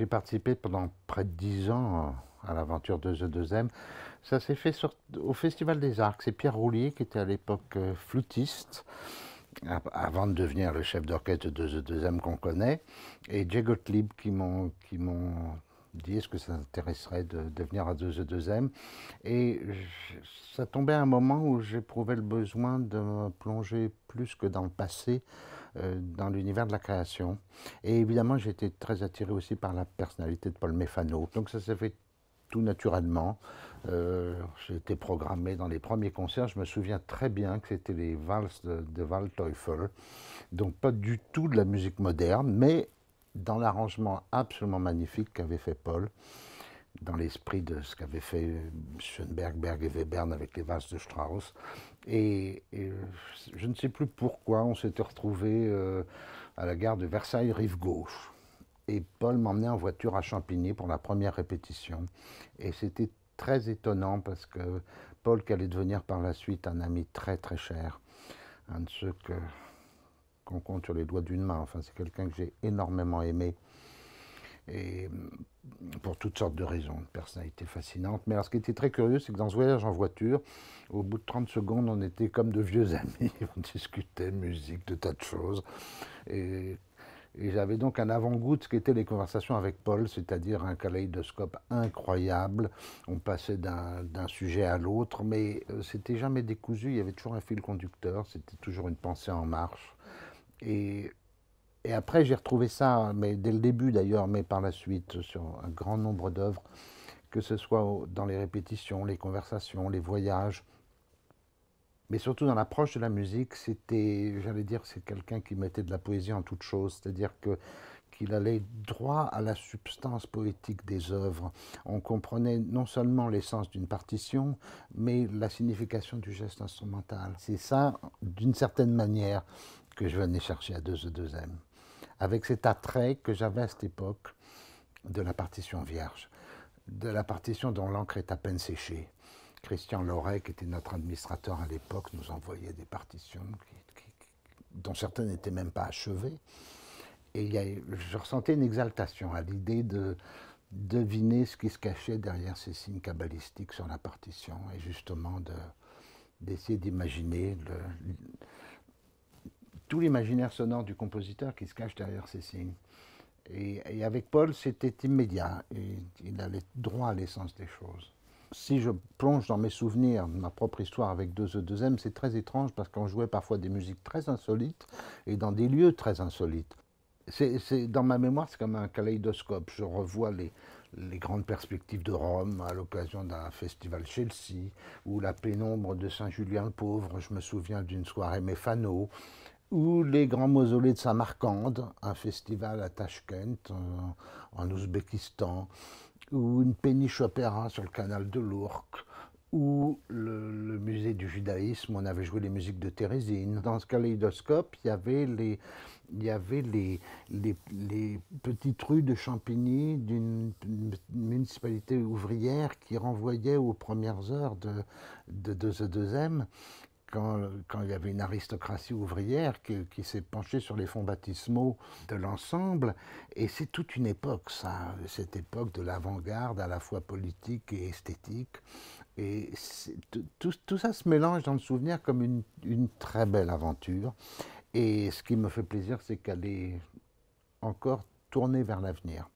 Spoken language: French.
J'ai participé pendant près de dix ans euh, à l'aventure de The 2M. Ça s'est fait sur, au Festival des Arcs. C'est Pierre Roulier, qui était à l'époque euh, flûtiste, avant de devenir le chef d'orchestre de The 2M qu'on connaît, et Jay Gottlieb qui m'ont est-ce que ça intéresserait de, devenir à 2E2M. Et ça tombait à un moment où j'éprouvais le besoin de me plonger plus que dans le passé euh, dans l'univers de la création. Et évidemment, j'étais très attiré aussi par la personnalité de Paul Méfano. Donc ça s'est fait tout naturellement. Euh, J'ai été programmé dans les premiers concerts. Je me souviens très bien que c'était les valses de, de Val Teufel. Donc pas du tout de la musique moderne, mais dans l'arrangement absolument magnifique qu'avait fait Paul, dans l'esprit de ce qu'avait fait euh, Schoenberg, Berg et Webern avec les vases de Strauss. Et, euh, je ne sais plus pourquoi on s'était retrouvé euh, à la gare de Versailles, rive gauche. Et Paul m'emmenait en voiture à Champigny pour la première répétition. Et c'était très étonnant parce que Paul, qui allait devenir par la suite un ami très très cher, un de ceux que qu'on compte sur les doigts d'une main. Enfin, c'est quelqu'un que j'ai énormément aimé. Et mm, pour toutes sortes de raisons, une personnalité fascinante. Mais alors, ce qui était très curieux, c'est que dans ce voyage en voiture, au bout de 30 secondes, on était comme de vieux amis. On discutait musique, de tas de choses. Et, j'avais donc un avant-goût de ce qu'étaient les conversations avec Paul, c'est-à-dire un kaléidoscope incroyable. On passait d'un sujet à l'autre, mais euh, c'était jamais décousu. Il y avait toujours un fil conducteur, c'était toujours une pensée en marche. Et, après, j'ai retrouvé ça, mais dès le début d'ailleurs, mais par la suite, sur un grand nombre d'œuvres, que ce soit dans les répétitions, les conversations, les voyages, mais surtout dans l'approche de la musique, c'était, j'allais dire, c'est quelqu'un qui mettait de la poésie en toute chose, c'est-à-dire que qu'il allait droit à la substance poétique des œuvres. On comprenait non seulement l'essence d'une partition, mais la signification du geste instrumental. C'est ça, d'une certaine manière, que je venais chercher à 2 e m avec cet attrait que j'avais à cette époque de la partition vierge, de la partition dont l'encre est à peine séchée. Christian Loret, qui était notre administrateur à l'époque, nous envoyait des partitions dont certaines n'étaient même pas achevées. Et je ressentais une exaltation à l'idée de deviner ce qui se cachait derrière ces signes kabbalistiques sur la partition et justement d'essayer d'imaginer tout l'imaginaire sonore du compositeur qui se cache derrière ces signes. Et, avec Paul, c'était immédiat. il allait droit à l'essence des choses. Si je plonge dans mes souvenirs, ma propre histoire avec 2E2M, e, c'est très étrange parce qu'on jouait parfois des musiques très insolites et dans des lieux très insolites c'est, dans ma mémoire, c'est comme un kaléidoscope. Je revois les, grandes perspectives de Rome à l'occasion d'un festival Chelsea, ou la pénombre de Saint-Julien le Pauvre, je me souviens d'une soirée Méfano, ou les grands mausolées de Samarcande, un festival à Tachkent, euh, en, Ouzbékistan, ou une péniche opéra sur le canal de l'Ourcq, où le, musée du judaïsme, on avait joué les musiques de Thérésine. Dans ce kaléidoscope, il y avait les, il y avait les, les, petites rues de Champigny d'une municipalité ouvrière qui renvoyait aux premières heures de, de, de 2 e Quand, quand, il y avait une aristocratie ouvrière qui, qui s'est penchée sur les fonds baptismaux de l'ensemble. Et c'est toute une époque, ça, cette époque de l'avant-garde à la fois politique et esthétique. Et tout, ça se mélange dans le souvenir comme une, très belle aventure. Et ce qui me fait plaisir, c'est qu'elle est encore tournée vers l'avenir.